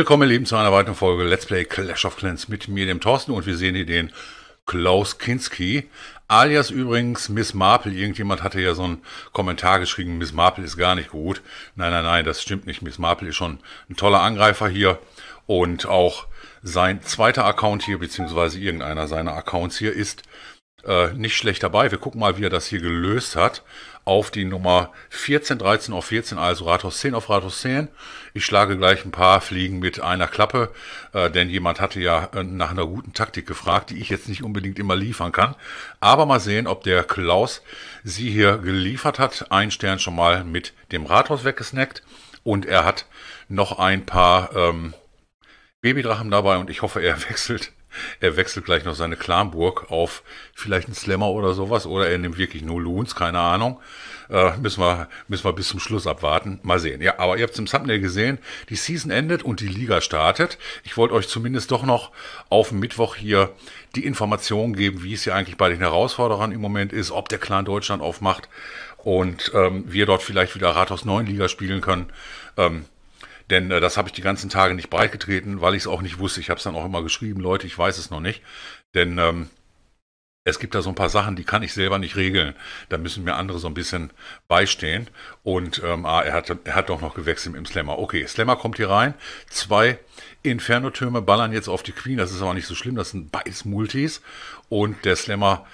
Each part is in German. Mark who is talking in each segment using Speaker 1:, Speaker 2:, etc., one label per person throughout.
Speaker 1: Willkommen, ihr Lieben, zu einer weiteren Folge Let's Play Clash of Clans mit mir, dem Thorsten, und wir sehen hier den Klaus Kinski, alias übrigens Miss Marple. Irgendjemand hatte ja so einen Kommentar geschrieben, Miss Marple ist gar nicht gut. Nein, nein, nein, das stimmt nicht. Miss Marple ist schon ein toller Angreifer hier und auch sein zweiter Account hier, beziehungsweise irgendeiner seiner Accounts hier ist äh, nicht schlecht dabei. Wir gucken mal, wie er das hier gelöst hat. Auf die Nummer 14, 13 auf 14, also Rathaus 10 auf Rathaus 10. Ich schlage gleich ein paar Fliegen mit einer Klappe, äh, denn jemand hatte ja äh, nach einer guten Taktik gefragt, die ich jetzt nicht unbedingt immer liefern kann. Aber mal sehen, ob der Klaus sie hier geliefert hat. Ein Stern schon mal mit dem Rathaus weggesnackt und er hat noch ein paar... Ähm, Babydrachen dabei und ich hoffe, er wechselt. Er wechselt gleich noch seine Klamburg auf vielleicht einen Slammer oder sowas oder er nimmt wirklich nur Loons, keine Ahnung. Äh, müssen, wir, müssen wir bis zum Schluss abwarten. Mal sehen. Ja, aber ihr habt es im Thumbnail gesehen. Die Season endet und die Liga startet. Ich wollte euch zumindest doch noch auf Mittwoch hier die Informationen geben, wie es hier eigentlich bei den Herausforderern im Moment ist, ob der Clan Deutschland aufmacht und ähm, wir dort vielleicht wieder Rathaus 9 Liga spielen können. Ähm, denn äh, das habe ich die ganzen Tage nicht breitgetreten, weil ich es auch nicht wusste. Ich habe es dann auch immer geschrieben, Leute, ich weiß es noch nicht. Denn ähm, es gibt da so ein paar Sachen, die kann ich selber nicht regeln. Da müssen mir andere so ein bisschen beistehen. Und ähm, ah, er, hat, er hat doch noch gewechselt im Slammer. Okay, Slammer kommt hier rein. Zwei Inferno-Türme ballern jetzt auf die Queen. Das ist aber nicht so schlimm. Das sind beides Multis. Und der Slammer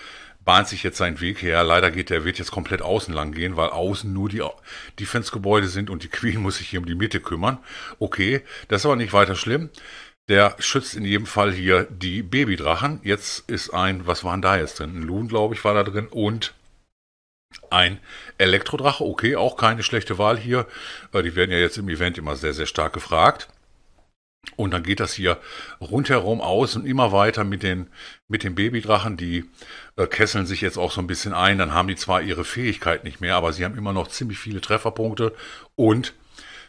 Speaker 1: bahnt sich jetzt seinen Weg her. Leider geht der wird jetzt komplett außen lang gehen, weil außen nur die Defense-Gebäude sind und die Queen muss sich hier um die Mitte kümmern. Okay, das ist aber nicht weiter schlimm. Der schützt in jedem Fall hier die Babydrachen. Jetzt ist ein, was waren da jetzt drin? Ein Loon, glaube ich, war da drin und ein Elektrodrache. Okay, auch keine schlechte Wahl hier. Äh, die werden ja jetzt im Event immer sehr, sehr stark gefragt. Und dann geht das hier rundherum aus und immer weiter mit den, mit den Babydrachen. Die äh, kesseln sich jetzt auch so ein bisschen ein. Dann haben die zwar ihre Fähigkeit nicht mehr, aber sie haben immer noch ziemlich viele Trefferpunkte und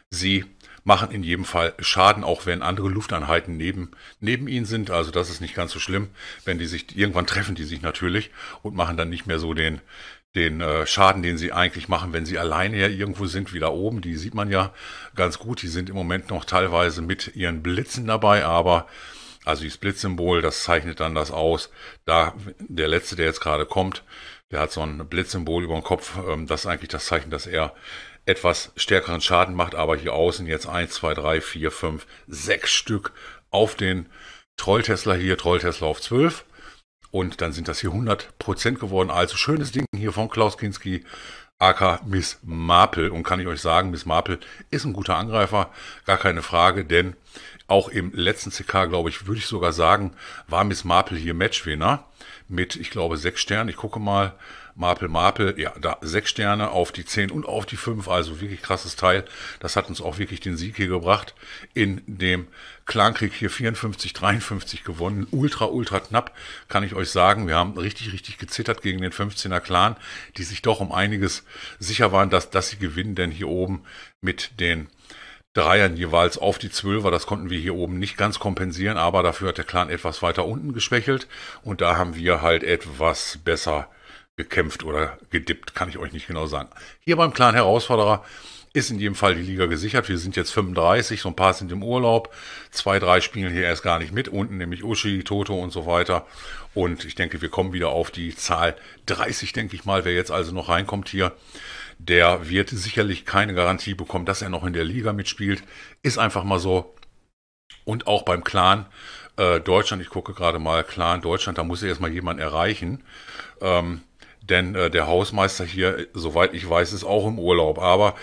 Speaker 1: sie machen in jedem Fall Schaden, auch wenn andere Lufteinheiten neben, neben ihnen sind. Also das ist nicht ganz so schlimm. Wenn die sich irgendwann treffen, die sich natürlich und machen dann nicht mehr so den, den äh, Schaden, den sie eigentlich machen, wenn sie alleine ja irgendwo sind, wie da oben. Die sieht man ja ganz gut. Die sind im Moment noch teilweise mit ihren Blitzen dabei, aber also dieses Blitzsymbol, das zeichnet dann das aus. Da der letzte, der jetzt gerade kommt, der hat so ein Blitzsymbol über dem Kopf. Ähm, das ist eigentlich das Zeichen, dass er etwas stärkeren Schaden macht, aber hier außen jetzt eins, zwei, drei, vier, fünf, sechs Stück auf den Troll-Tesla hier, Troll-Tesla auf zwölf und dann sind das hier 100% geworden. Also schönes Ding hier von Klaus Kinski, aka Miss Marple. Und kann ich euch sagen, Miss Marple ist ein guter Angreifer, gar keine Frage, denn auch im letzten CK, glaube ich, würde ich sogar sagen, war Miss Marple hier Matchwinner mit, ich glaube, sechs Sternen. Ich gucke mal, Marpel Marpel, ja, da sechs Sterne auf die zehn und auf die fünf, also wirklich krasses Teil. Das hat uns auch wirklich den Sieg hier gebracht. In dem Clankrieg hier 54, 53 gewonnen. Ultra, ultra knapp, kann ich euch sagen. Wir haben richtig, richtig gezittert gegen den 15er Clan, die sich doch um einiges sicher waren, dass, dass sie gewinnen, denn hier oben mit den Dreiern jeweils auf die Zwölfer. Das konnten wir hier oben nicht ganz kompensieren, aber dafür hat der Clan etwas weiter unten geschwächelt und da haben wir halt etwas besser gekämpft oder gedippt, kann ich euch nicht genau sagen. Hier beim kleinen Herausforderer ist in jedem Fall die Liga gesichert. Wir sind jetzt 35, so ein paar sind im Urlaub. Zwei, drei spielen hier erst gar nicht mit. Unten nämlich Uschi, Toto und so weiter. Und ich denke, wir kommen wieder auf die Zahl 30, denke ich mal. Wer jetzt also noch reinkommt hier, der wird sicherlich keine Garantie bekommen, dass er noch in der Liga mitspielt. Ist einfach mal so. Und auch beim Clan äh, Deutschland, ich gucke gerade mal, Clan Deutschland, da muss er erstmal jemand erreichen. Ähm, denn äh, der Hausmeister hier, äh, soweit ich weiß, ist auch im Urlaub. Aber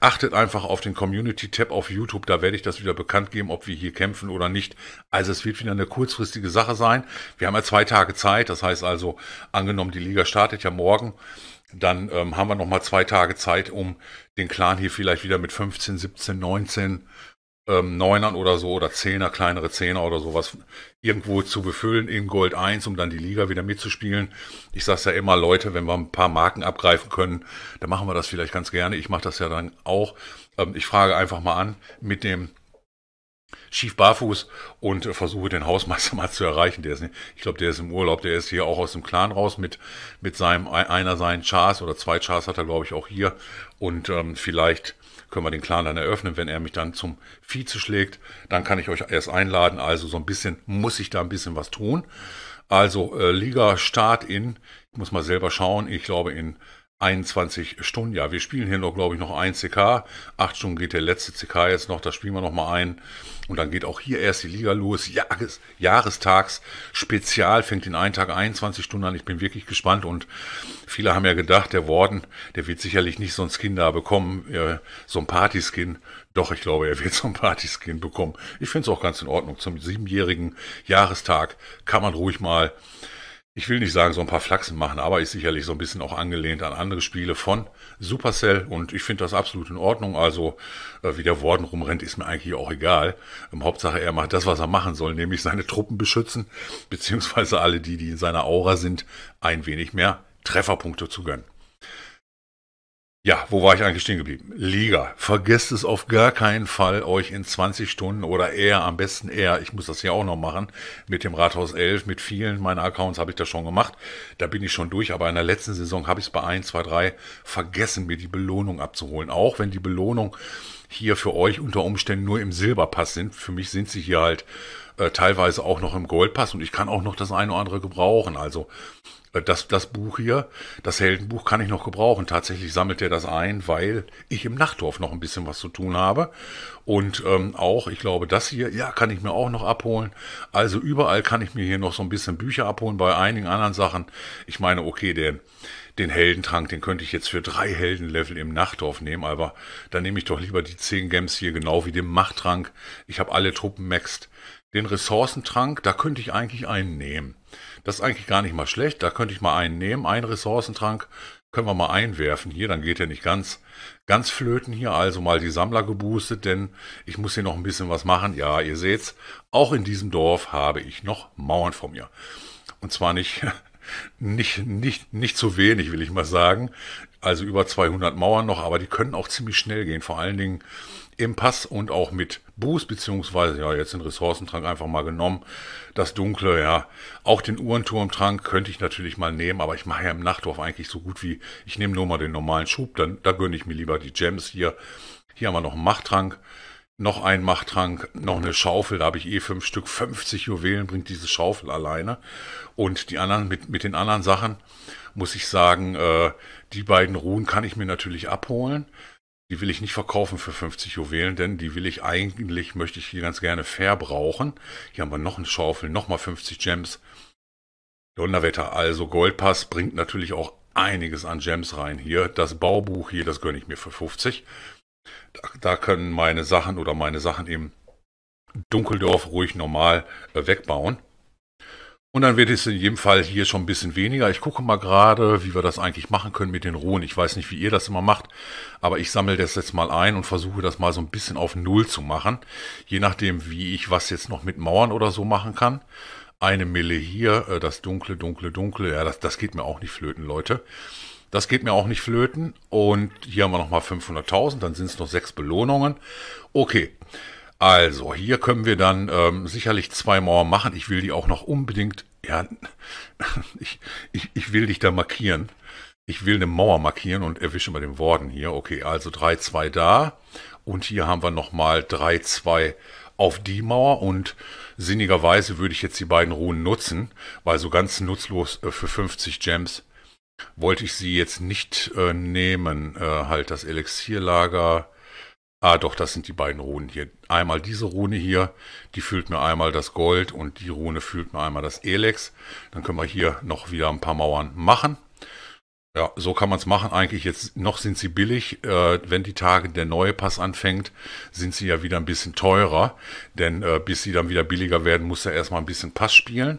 Speaker 1: achtet einfach auf den Community-Tab auf YouTube, da werde ich das wieder bekannt geben, ob wir hier kämpfen oder nicht. Also es wird wieder eine kurzfristige Sache sein. Wir haben ja zwei Tage Zeit, das heißt also, angenommen, die Liga startet ja morgen, dann ähm, haben wir nochmal zwei Tage Zeit, um den Clan hier vielleicht wieder mit 15, 17, 19 ähm, Neunern oder so oder Zehner, kleinere Zehner oder sowas irgendwo zu befüllen in Gold 1, um dann die Liga wieder mitzuspielen. Ich sage ja immer, Leute, wenn wir ein paar Marken abgreifen können, dann machen wir das vielleicht ganz gerne. Ich mache das ja dann auch. Ähm, ich frage einfach mal an mit dem schief barfuß und äh, versuche den Hausmeister mal zu erreichen. Der ist, nicht, ich glaube, der ist im Urlaub. Der ist hier auch aus dem Clan raus mit mit seinem e-, einer seinen Chars oder zwei Chars hat er glaube ich auch hier und ähm, vielleicht können wir den Clan dann eröffnen. Wenn er mich dann zum Vize schlägt, dann kann ich euch erst einladen. Also so ein bisschen muss ich da ein bisschen was tun. Also äh, Liga Start in, ich muss mal selber schauen, ich glaube in 21 Stunden. Ja, wir spielen hier noch, glaube ich, noch ein CK. Acht Stunden geht der letzte CK jetzt noch. Das spielen wir nochmal ein. Und dann geht auch hier erst die Liga los. Jahres, Jahrestags Spezial fängt in einen Tag 21 Stunden an. Ich bin wirklich gespannt. Und viele haben ja gedacht, der Worden, der wird sicherlich nicht so ein Skin da bekommen, äh, so ein Partyskin. Doch, ich glaube, er wird so ein Partyskin bekommen. Ich finde es auch ganz in Ordnung. Zum siebenjährigen Jahrestag kann man ruhig mal ich will nicht sagen, so ein paar Flachsen machen, aber ist sicherlich so ein bisschen auch angelehnt an andere Spiele von Supercell und ich finde das absolut in Ordnung. Also, äh, wie der Worden rumrennt, ist mir eigentlich auch egal. Ähm, Hauptsache, er macht das, was er machen soll, nämlich seine Truppen beschützen, beziehungsweise alle die, die in seiner Aura sind, ein wenig mehr Trefferpunkte zu gönnen. Ja, wo war ich eigentlich stehen geblieben? Liga. Vergesst es auf gar keinen Fall, euch in 20 Stunden oder eher, am besten eher, ich muss das ja auch noch machen, mit dem Rathaus 11, mit vielen meiner Accounts habe ich das schon gemacht. Da bin ich schon durch, aber in der letzten Saison habe ich es bei 1, 2, 3 vergessen, mir die Belohnung abzuholen. Auch wenn die Belohnung hier für euch unter Umständen nur im Silberpass sind. Für mich sind sie hier halt äh, teilweise auch noch im Goldpass und ich kann auch noch das eine oder andere gebrauchen. Also äh, das, das Buch hier, das Heldenbuch, kann ich noch gebrauchen. Tatsächlich sammelt er das ein, weil ich im Nachtdorf noch ein bisschen was zu tun habe. Und ähm, auch, ich glaube, das hier, ja, kann ich mir auch noch abholen. Also überall kann ich mir hier noch so ein bisschen Bücher abholen, bei einigen anderen Sachen. Ich meine, okay, den, den Heldentrank, den könnte ich jetzt für drei Heldenlevel im Nachtdorf nehmen, aber dann nehme ich doch lieber die zehn Gems hier, genau wie den Machttrank. Ich habe alle Truppen maxed. Den Ressourcentrank, da könnte ich eigentlich einen nehmen. Das ist eigentlich gar nicht mal schlecht. Da könnte ich mal einen nehmen. Einen Ressourcentrank können wir mal einwerfen hier. Dann geht er nicht ganz, ganz flöten hier. Also mal die Sammler geboostet, denn ich muss hier noch ein bisschen was machen. Ja, ihr seht's. Auch in diesem Dorf habe ich noch Mauern vor mir. Und zwar nicht, nicht, nicht, nicht zu wenig, will ich mal sagen also über 200 Mauern noch, aber die können auch ziemlich schnell gehen, vor allen Dingen im Pass und auch mit Boost, beziehungsweise ja, jetzt den Ressourcentrank einfach mal genommen. Das Dunkle, ja. Auch den Uhrenturmtrank könnte ich natürlich mal nehmen, aber ich mache ja im Nachtdorf eigentlich so gut wie, ich nehme nur mal den normalen Schub, dann, da gönne ich mir lieber die Gems hier. Hier haben wir noch einen Machttrank, noch einen Machttrank, noch eine Schaufel, da habe ich eh fünf Stück, 50 Juwelen bringt diese Schaufel alleine. Und die anderen, mit, mit den anderen Sachen muss ich sagen, äh, die beiden Ruhen kann ich mir natürlich abholen. Die will ich nicht verkaufen für 50 Juwelen, denn die will ich eigentlich, möchte ich hier ganz gerne verbrauchen. Hier haben wir noch eine Schaufel, nochmal 50 Gems. Donnerwetter, also Goldpass bringt natürlich auch einiges an Gems rein hier. Das Baubuch hier, das gönne ich mir für 50. Da, da können meine Sachen oder meine Sachen im Dunkeldorf ruhig normal äh, wegbauen. Und dann wird es in jedem Fall hier schon ein bisschen weniger. Ich gucke mal gerade, wie wir das eigentlich machen können mit den Ruhen. Ich weiß nicht, wie ihr das immer macht, aber ich sammle das jetzt mal ein und versuche das mal so ein bisschen auf Null zu machen. Je nachdem, wie ich was jetzt noch mit Mauern oder so machen kann. Eine Mille hier, äh, das dunkle, dunkle, dunkle. Ja, das, das geht mir auch nicht flöten, Leute. Das geht mir auch nicht flöten. Und hier haben wir nochmal 500.000, dann sind es noch sechs Belohnungen. Okay. Also, hier können wir dann ähm, sicherlich zwei Mauern machen. Ich will die auch noch unbedingt ja, ich, ich, ich will dich da markieren. Ich will eine Mauer markieren und erwische mal den Worden hier. Okay, also 3-2 da. Und hier haben wir nochmal 3-2 auf die Mauer und sinnigerweise würde ich jetzt die beiden Ruhen nutzen, weil so ganz nutzlos äh, für 50 Gems wollte ich sie jetzt nicht äh, nehmen. Äh, halt das Elixierlager, Ah, doch, das sind die beiden Runen hier. Einmal diese Rune hier, die fühlt mir einmal das Gold und die Rune fühlt mir einmal das Elex. Dann können wir hier noch wieder ein paar Mauern machen. Ja, so kann man es machen. Eigentlich jetzt noch sind sie billig. Äh, wenn die Tage der neue Pass anfängt, sind sie ja wieder ein bisschen teurer. Denn äh, bis sie dann wieder billiger werden, muss er erstmal ein bisschen Pass spielen.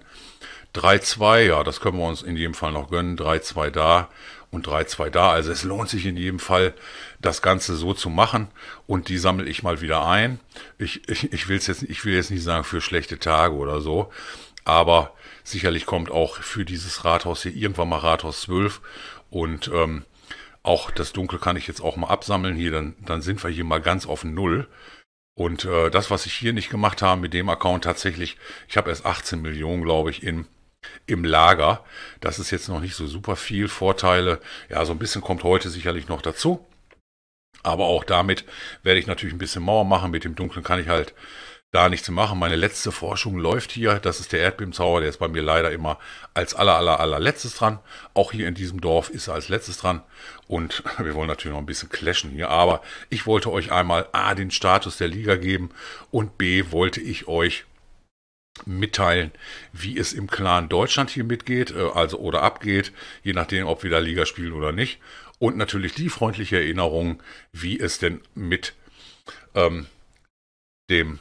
Speaker 1: 3-2, ja, das können wir uns in jedem Fall noch gönnen. 3-2 da und 3-2 da. Also es lohnt sich in jedem Fall, das Ganze so zu machen. Und die sammle ich mal wieder ein. Ich, ich, ich, will's jetzt, ich will jetzt nicht sagen für schlechte Tage oder so, aber sicherlich kommt auch für dieses Rathaus hier irgendwann mal Rathaus 12 und ähm, auch das Dunkel kann ich jetzt auch mal absammeln hier, dann, dann sind wir hier mal ganz auf Null. Und äh, das, was ich hier nicht gemacht habe mit dem Account tatsächlich, ich habe erst 18 Millionen, glaube ich, in im Lager. Das ist jetzt noch nicht so super viel Vorteile. Ja, so ein bisschen kommt heute sicherlich noch dazu. Aber auch damit werde ich natürlich ein bisschen Mauer machen. Mit dem Dunklen kann ich halt da nichts machen. Meine letzte Forschung läuft hier. Das ist der Erdbebenzauber. Der ist bei mir leider immer als aller, aller, allerletztes dran. Auch hier in diesem Dorf ist er als letztes dran. Und wir wollen natürlich noch ein bisschen clashen hier. Aber ich wollte euch einmal A, den Status der Liga geben und B, wollte ich euch mitteilen, wie es im Clan Deutschland hier mitgeht, äh, also oder abgeht, je nachdem, ob wir da Liga spielen oder nicht. Und natürlich die freundliche Erinnerung, wie es denn mit ähm, dem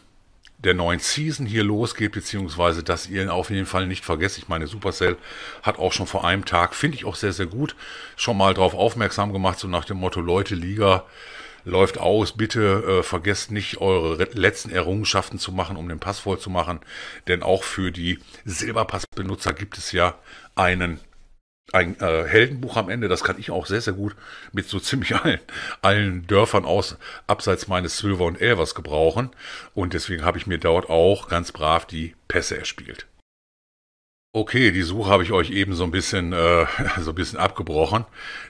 Speaker 1: der neuen Season hier losgeht, beziehungsweise dass ihr auf jeden Fall nicht vergesst. Ich meine, Supercell hat auch schon vor einem Tag, finde ich auch sehr, sehr gut, schon mal darauf aufmerksam gemacht, so nach dem Motto, Leute, Liga, läuft aus. Bitte äh, vergesst nicht, eure letzten Errungenschaften zu machen, um den Pass voll zu machen. Denn auch für die Silberpass-Benutzer gibt es ja einen ein äh, Heldenbuch am Ende, das kann ich auch sehr, sehr gut mit so ziemlich allen, allen Dörfern aus abseits meines Silver und Elvers gebrauchen. Und deswegen habe ich mir dort auch ganz brav die Pässe erspielt. Okay, die Suche habe ich euch eben so ein bisschen äh, so ein bisschen abgebrochen,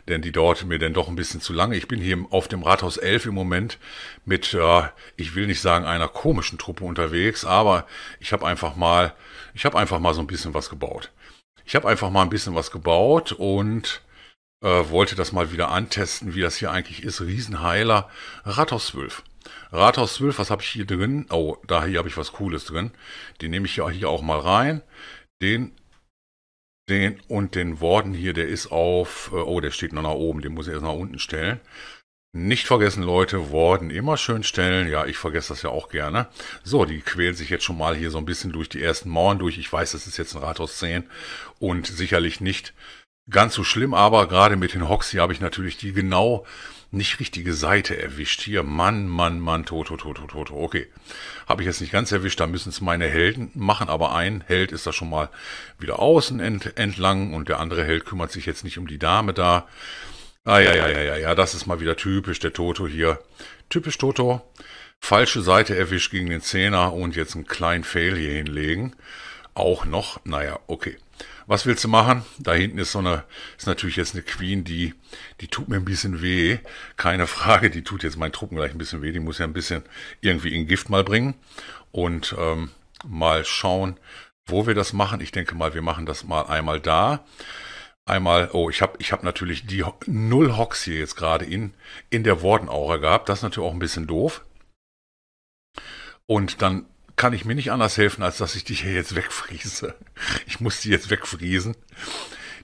Speaker 1: denn die dauerte mir dann doch ein bisschen zu lange. Ich bin hier auf dem Rathaus 11 im Moment mit, äh, ich will nicht sagen einer komischen Truppe unterwegs, aber ich habe einfach mal, ich habe einfach mal so ein bisschen was gebaut. Ich habe einfach mal ein bisschen was gebaut und äh, wollte das mal wieder antesten, wie das hier eigentlich ist. Riesenheiler, Rathaus 12. Rathaus 12, was habe ich hier drin? Oh, da hier habe ich was Cooles drin. Den nehme ich ja hier auch mal rein. Den, den und den Worden hier, der ist auf, äh, oh, der steht noch nach oben, den muss ich erst nach unten stellen. Nicht vergessen, Leute, Worden immer schön stellen. Ja, ich vergesse das ja auch gerne. So, die quälen sich jetzt schon mal hier so ein bisschen durch die ersten Mauern durch. Ich weiß, das ist jetzt ein Rathaus 10 und sicherlich nicht ganz so schlimm, aber gerade mit den Hoxie habe ich natürlich die genau nicht richtige Seite erwischt. Hier, Mann, Mann, Mann, Toto, Toto, Toto. Okay, habe ich jetzt nicht ganz erwischt, da müssen es meine Helden machen, aber ein Held ist da schon mal wieder außen ent, entlang und der andere Held kümmert sich jetzt nicht um die Dame da. Ah, ja, ja, ja, ja, ja, das ist mal wieder typisch, der Toto hier. Typisch Toto. Falsche Seite erwischt gegen den Zehner und jetzt einen kleinen Fail hier hinlegen. Auch noch, naja, okay was willst du machen? Da hinten ist so eine, ist natürlich jetzt eine Queen, die, die tut mir ein bisschen weh. Keine Frage, die tut jetzt meinen Truppen gleich ein bisschen weh. Die muss ja ein bisschen irgendwie in Gift mal bringen und ähm, mal schauen, wo wir das machen. Ich denke mal, wir machen das mal einmal da. Einmal, oh, ich habe ich hab natürlich die Null Hocks hier jetzt gerade in, in der Wortenaura gehabt. Das ist natürlich auch ein bisschen doof. Und dann kann ich mir nicht anders helfen, als dass ich dich hier jetzt wegfriese. Ich muss die jetzt wegfriesen.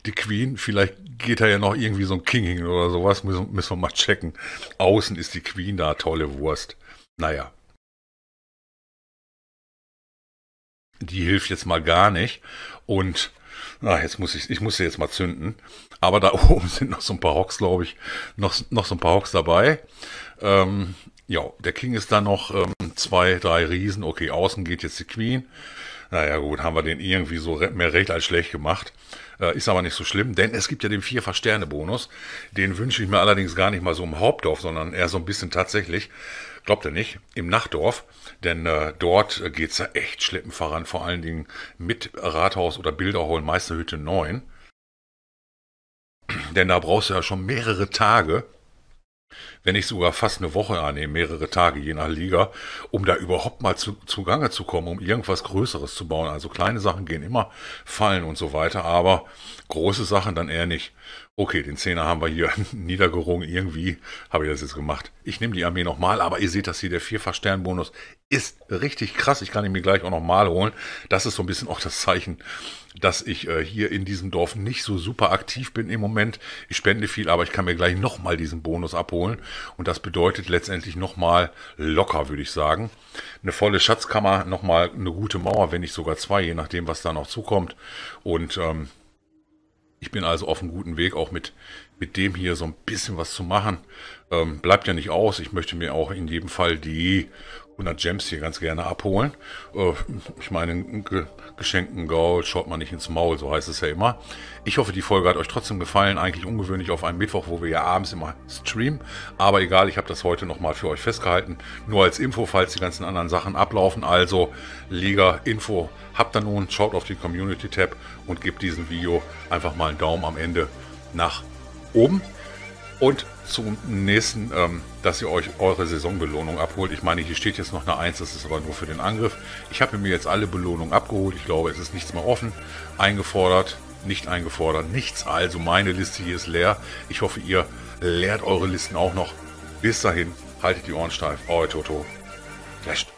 Speaker 1: Die Queen, vielleicht geht da ja noch irgendwie so ein King hin oder sowas, müssen, müssen wir mal checken. Außen ist die Queen da, tolle Wurst. Naja. Die hilft jetzt mal gar nicht. Und na, jetzt muss ich, ich muss sie jetzt mal zünden. Aber da oben sind noch so ein paar Hocks, glaube ich, noch, noch so ein paar Hocks dabei. Ähm, ja, der King ist da noch, ähm, zwei, drei Riesen. Okay, außen geht jetzt die Queen. Naja gut, haben wir den irgendwie so mehr recht als schlecht gemacht. Äh, ist aber nicht so schlimm, denn es gibt ja den vierfach sterne bonus Den wünsche ich mir allerdings gar nicht mal so im Hauptdorf, sondern eher so ein bisschen tatsächlich, glaubt ihr nicht, im Nachtdorf. Denn äh, dort es ja echt schleppen voran, vor allen Dingen mit Rathaus oder Bilderhall Meisterhütte 9. Denn da brauchst du ja schon mehrere Tage, wenn nicht sogar fast eine Woche annehmen, ah, mehrere Tage je nach Liga, um da überhaupt mal zu, zu Gange zu kommen, um irgendwas Größeres zu bauen. Also kleine Sachen gehen immer, fallen und so weiter, aber große Sachen dann eher nicht. Okay, den Zehner haben wir hier niedergerungen. Irgendwie habe ich das jetzt gemacht. Ich nehme die Armee nochmal, aber ihr seht das hier, der Vierfach-Stern-Bonus ist richtig krass. Ich kann ihn mir gleich auch nochmal holen. Das ist so ein bisschen auch das Zeichen, dass ich äh, hier in diesem Dorf nicht so super aktiv bin im Moment. Ich spende viel, aber ich kann mir gleich nochmal diesen Bonus abholen. Und das bedeutet letztendlich nochmal locker, würde ich sagen. Eine volle Schatzkammer, nochmal eine gute Mauer, wenn nicht sogar zwei, je nachdem, was da noch zukommt. Und... Ähm, ich bin also auf einem guten Weg, auch mit, mit dem hier so ein bisschen was zu machen. Ähm, bleibt ja nicht aus. Ich möchte mir auch in jedem Fall die 100 Gems hier ganz gerne abholen. Äh, ich meine, geschenken Gold schaut man nicht ins Maul, so heißt es ja immer. Ich hoffe, die Folge hat euch trotzdem gefallen. Eigentlich ungewöhnlich auf einem Mittwoch, wo wir ja abends immer streamen. Aber egal, ich habe das heute nochmal für euch festgehalten. Nur als Info, falls die ganzen anderen Sachen ablaufen. Also, Liga, Info habt ihr nun. Schaut auf die Community-Tab und gebt diesem Video einfach mal einen Daumen am Ende nach oben. Und zum nächsten, ähm, dass ihr euch eure Saisonbelohnung abholt. Ich meine, hier steht jetzt noch eine 1, das ist aber nur für den Angriff. Ich habe mir jetzt alle Belohnungen abgeholt. Ich glaube, es ist nichts mehr offen. Eingefordert, nicht eingefordert, nichts. Also meine Liste hier ist leer. Ich hoffe, ihr leert eure Listen auch noch. Bis dahin, haltet die Ohren steif. Euer Toto. Flasht.